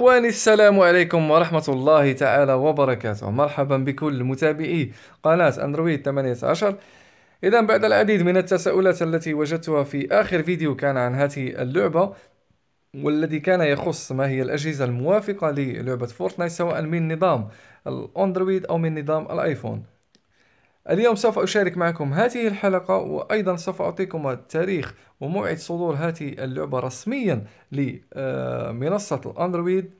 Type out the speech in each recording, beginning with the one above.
إخواني السلام عليكم ورحمة الله تعالى وبركاته مرحبا بكل متابعي قناة أندرويد 18 إذا بعد العديد من التساؤلات التي وجدتها في آخر فيديو كان عن هذه اللعبة والذي كان يخص ما هي الأجهزة الموافقة للعبة فورتنايت سواء من نظام الأندرويد أو من نظام الآيفون اليوم سوف أشارك معكم هذه الحلقة وأيضا سوف أعطيكم التاريخ وموعد صدور هذه اللعبة رسميا لمنصة الأندرويد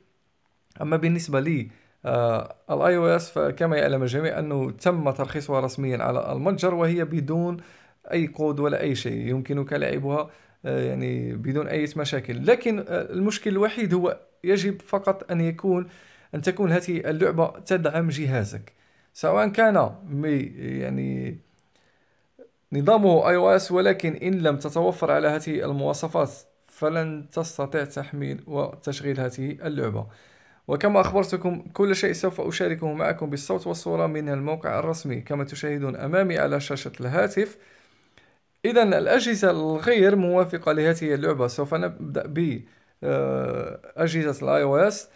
أما بالنسبة لي الاي او اس فكما يعلم الجميع انه تم ترخيصها رسميا على المتجر وهي بدون اي كود ولا اي شيء يمكنك لعبها آه، يعني بدون اي مشاكل لكن آه، المشكل الوحيد هو يجب فقط ان يكون ان تكون هذه اللعبه تدعم جهازك سواء كان يعني نظامه اي او اس ولكن ان لم تتوفر على هذه المواصفات فلن تستطيع تحميل وتشغيل هذه اللعبه وكما أخبرتكم كل شيء سوف أشاركه معكم بالصوت والصورة من الموقع الرسمي كما تشاهدون أمامي على شاشة الهاتف إذا الأجهزة الغير موافقة لهذه اللعبة سوف نبدأ ب آه، أجهزة الاي او اس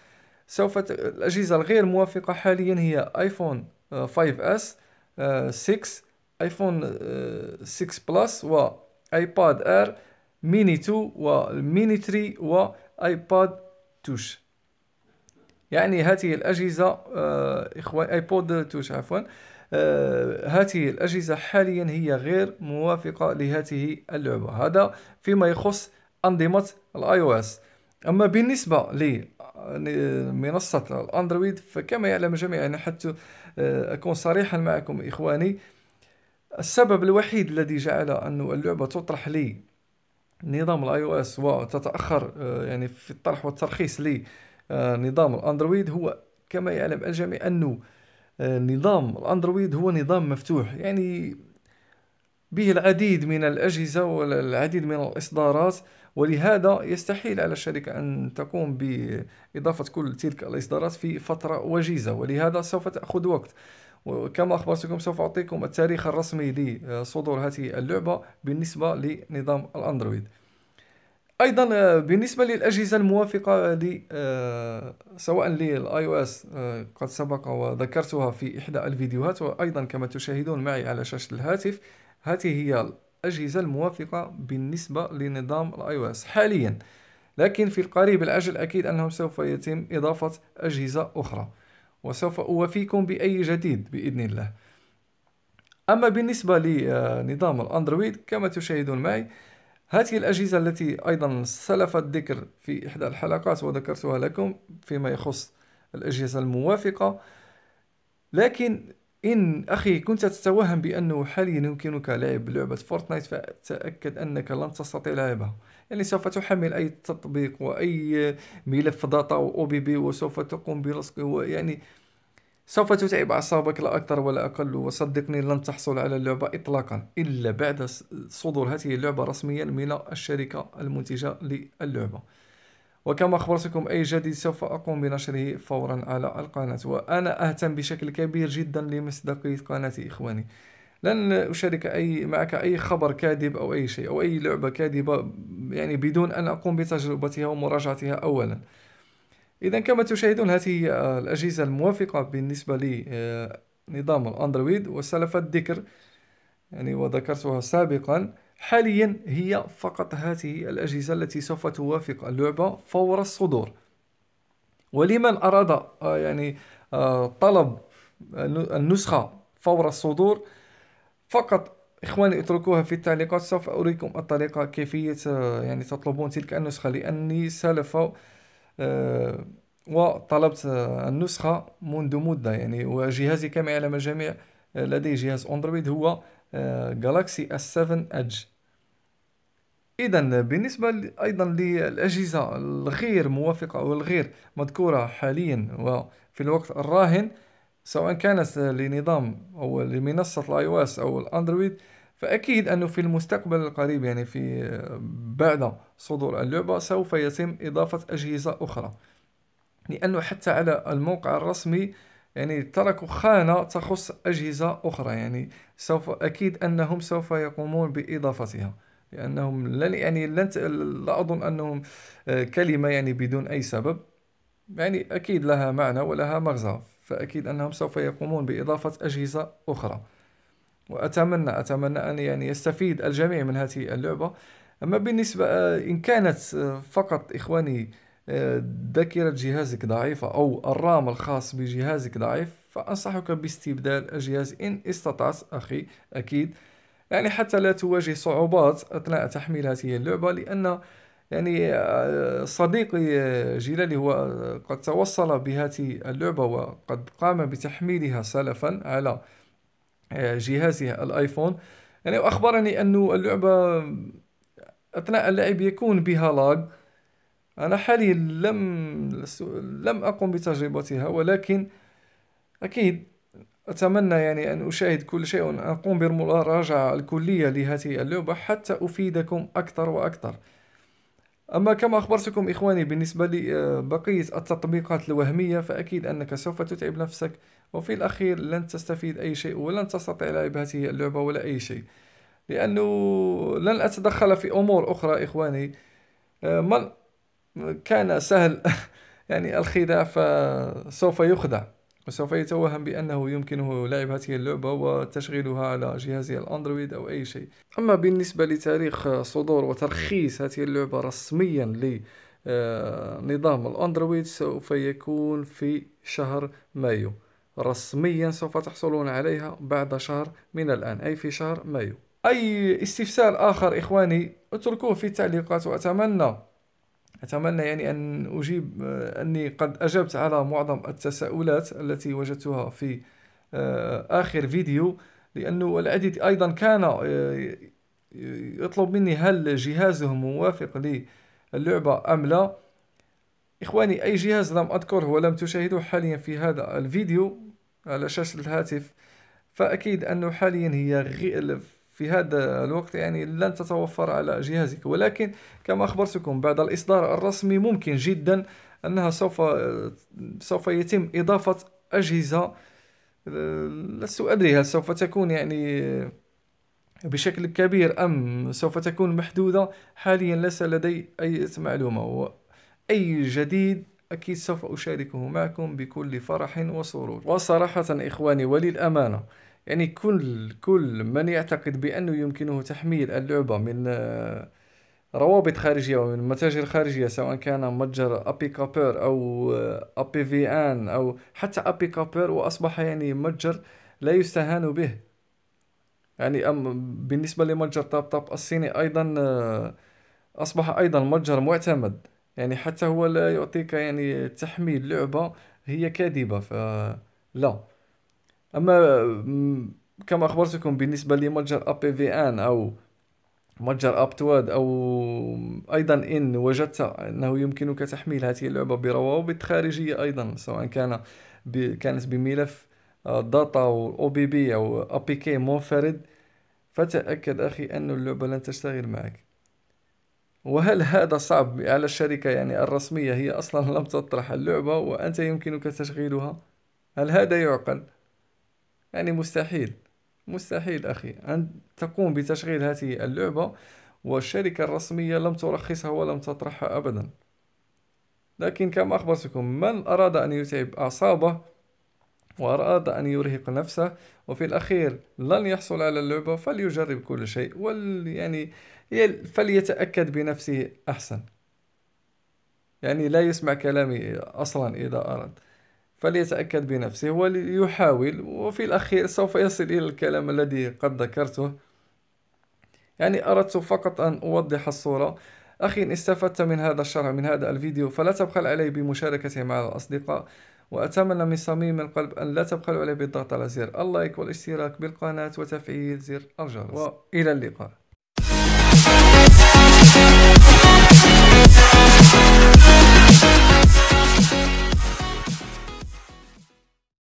سوف الأجهزة الغير موافقة حاليا هي ايفون آه، 5 اس 6 ايفون 6 بلس وايباد ار ميني 2 والميني 3 وايباد توش يعني هذه الأجهزة آه، إخوان آيبود توش عفوا آه، هذه الأجهزة حاليا هي غير موافقة لهذه اللعبة هذا فيما يخص أنظمة الاي او اس أما بالنسبة لمنصة الأندرويد فكما يعلم جميعا حتى آه، أكون صريحا معكم إخواني السبب الوحيد الذي جعل أن اللعبة تطرح لي نظام الاي او اس وتتاخر يعني في الطرح والترخيص لي آه، نظام الاندرويد هو كما يعلم الجميع انه آه، نظام الاندرويد هو نظام مفتوح يعني به العديد من الأجهزة والعديد من الإصدارات ولهذا يستحيل على الشركة أن تقوم بإضافة كل تلك الإصدارات في فترة وجيزة ولهذا سوف تأخذ وقت وكما أخبرتكم سوف أعطيكم التاريخ الرسمي لصدور هذه اللعبة بالنسبة لنظام الأندرويد ايضا آه، بالنسبه للاجهزه الموافقه ل آه، سواء للاي او اس آه، قد سبق وذكرتها في احدى الفيديوهات وايضا كما تشاهدون معي على شاشه الهاتف هذه هي الاجهزه الموافقه بالنسبه لنظام الاي او اس حاليا لكن في القريب العاجل اكيد انه سوف يتم اضافه اجهزه اخرى وسوف اوافيكم باي جديد باذن الله اما بالنسبه لنظام الاندرويد كما تشاهدون معي هذه الأجهزة التي أيضا سلف الذكر في إحدى الحلقات وذكرتها لكم فيما يخص الأجهزة الموافقة لكن إن أخي كنت تتوهم بأنه حاليا يمكنك لعب لعبة فورتنايت فتأكد أنك لن تستطيع لعبها يعني سوف تحمل أي تطبيق وأي ملف داتا أو بي بي وسوف تقوم بلصقه يعني سوف تتعب أعصابك لا أكثر ولا أقل وصدقني لن تحصل على اللعبة إطلاقا إلا بعد صدور هذه اللعبة رسميا من الشركة المنتجة للعبة وكما أخبرتكم أي جديد سوف أقوم بنشره فورا على القناة وأنا أهتم بشكل كبير جدا لمصداقية قناتي إخواني لن أشارك أي معك أي خبر كاذب أو أي شيء أو أي لعبة كاذبة يعني بدون أن أقوم بتجربتها ومراجعتها أولا اذا كما تشاهدون هذه آه، الاجهزه الموافقه بالنسبه لنظام آه، الاندرويد وسلف الذكر يعني وذكرتها سابقا حاليا هي فقط هذه الأجهزة التي سوف توافق اللعبة فور الصدور ولمن أراد آه، يعني طلب النسخة فور الصدور فقط إخواني اتركوها في التعليقات سوف أريكم الطريقة كيفية يعني تطلبون تلك النسخة لأني سلف آه، وطلبت النسخة منذ مدة يعني وجهازي كما يعلم الجميع آه، لدي جهاز أندرويد هو جالاكسي آه، S7 Edge إذا بالنسبة أيضا للأجهزة الغير موافقة أو الغير مذكورة حاليا وفي الوقت الراهن سواء كانت لنظام أو لمنصة الآي أو الأندرويد فأكيد أنه في المستقبل القريب يعني في بعد صدور اللعبة سوف يتم إضافة أجهزة أخرى لأنه حتى على الموقع الرسمي يعني تركوا خانة تخص أجهزة أخرى يعني سوف أكيد أنهم سوف يقومون بإضافتها لأنهم لن يعني لن لا أظن أنهم آه، كلمة يعني بدون أي سبب يعني أكيد لها معنى ولها مغزى فأكيد أنهم سوف يقومون بإضافة أجهزة أخرى وأتمنى أتمنى أن يعني يستفيد الجميع من هذه اللعبة أما بالنسبة آه، إن كانت آه، فقط إخواني آه، ذاكرة جهازك ضعيفة أو الرام الخاص بجهازك ضعيف فأنصحك باستبدال الجهاز إن استطعت أخي أكيد يعني حتى لا تواجه صعوبات أثناء تحميل هذه اللعبة لأن يعني صديقي جيلالي هو قد توصل بهذه اللعبة وقد قام بتحميلها سلفا على جهازها الايفون يعني واخبرني انه اللعبه اثناء اللعب يكون بها لاج انا حاليا لم لم اقم بتجربتها ولكن اكيد اتمنى يعني ان اشاهد كل شيء وان اقوم بالمراجعه الكليه لهذه اللعبه حتى افيدكم اكثر واكثر أما كما أخبرتكم إخواني بالنسبة لبقية آه، التطبيقات الوهمية فأكيد أنك سوف تتعب نفسك وفي الأخير لن تستفيد أي شيء ولن تستطيع لعب هذه اللعبة ولا أي شيء لأنه لن أتدخل في أمور أخرى إخواني آه، من كان سهل يعني الخداع فسوف يخدع وسوف يتوهم بأنه يمكنه لعب هذه اللعبة وتشغيلها على جهازه الأندرويد أو أي شيء أما بالنسبة لتاريخ صدور وترخيص هذه اللعبة رسميا لنظام آه، الأندرويد سوف يكون في شهر مايو رسميا سوف تحصلون عليها بعد شهر من الآن أي في شهر مايو أي استفسار آخر إخواني اتركوه في التعليقات وأتمنى أتمنى يعني أن أجيب آه، أني قد أجبت على معظم التساؤلات التي وجدتها في آه، آخر فيديو لأنه العديد أيضا كان آه، يطلب مني هل جهازه موافق للعبة أم لا إخواني أي جهاز لم أذكره ولم تشاهدوه حاليا في هذا الفيديو على شاشة الهاتف فأكيد أنه حاليا هي في هذا الوقت يعني لن تتوفر على جهازك ولكن كما أخبرتكم بعد الإصدار الرسمي ممكن جدا أنها سوف سوف يتم إضافة أجهزة لست أدري هل سوف تكون يعني بشكل كبير أم سوف تكون محدودة حاليا ليس لدي أي معلومة وأي جديد أكيد سوف أشاركه معكم بكل فرح وسرور وصراحة إخواني وللأمانة يعني كل كل من يعتقد بأنه يمكنه تحميل اللعبة من آه، روابط خارجية ومن متاجر خارجية سواء كان متجر أبي كابير أو آه، أبي في آن أو حتى أبي كابير وأصبح يعني متجر لا يستهان به يعني أم بالنسبة لمتجر تاب تاب الصيني أيضا آه، أصبح أيضا متجر معتمد يعني حتى هو لا يعطيك يعني تحميل لعبة هي كاذبة فلا اما كما اخبرتكم بالنسبه لمتجر اب في ان او متجر ابتواد او ايضا ان وجدت انه يمكنك تحميل هذه اللعبه بروابط خارجيه ايضا سواء كان ب... كانت بملف آه، داتا او او بي بي او ابي كي منفرد فتاكد اخي ان اللعبه لن تشتغل معك وهل هذا صعب على الشركه يعني الرسميه هي اصلا لم تطرح اللعبه وانت يمكنك تشغيلها هل هذا يعقل يعني مستحيل مستحيل أخي أن تقوم بتشغيل هذه اللعبة والشركة الرسمية لم ترخصها ولم تطرحها أبدا لكن كما أخبرتكم من أراد أن يتعب أعصابه وأراد أن يرهق نفسه وفي الأخير لن يحصل على اللعبة فليجرب كل شيء وال يعني فليتأكد بنفسه أحسن يعني لا يسمع كلامي أصلا إذا أراد فليتأكد بنفسه وليحاول وفي الأخير سوف يصل إلى الكلام الذي قد ذكرته يعني أردت فقط أن أوضح الصورة أخي إن استفدت من هذا الشرح من هذا الفيديو فلا تبخل علي بمشاركته مع الأصدقاء وأتمنى من صميم القلب أن لا تبخلوا علي بالضغط على زر اللايك والاشتراك بالقناة وتفعيل زر الجرس وإلى اللقاء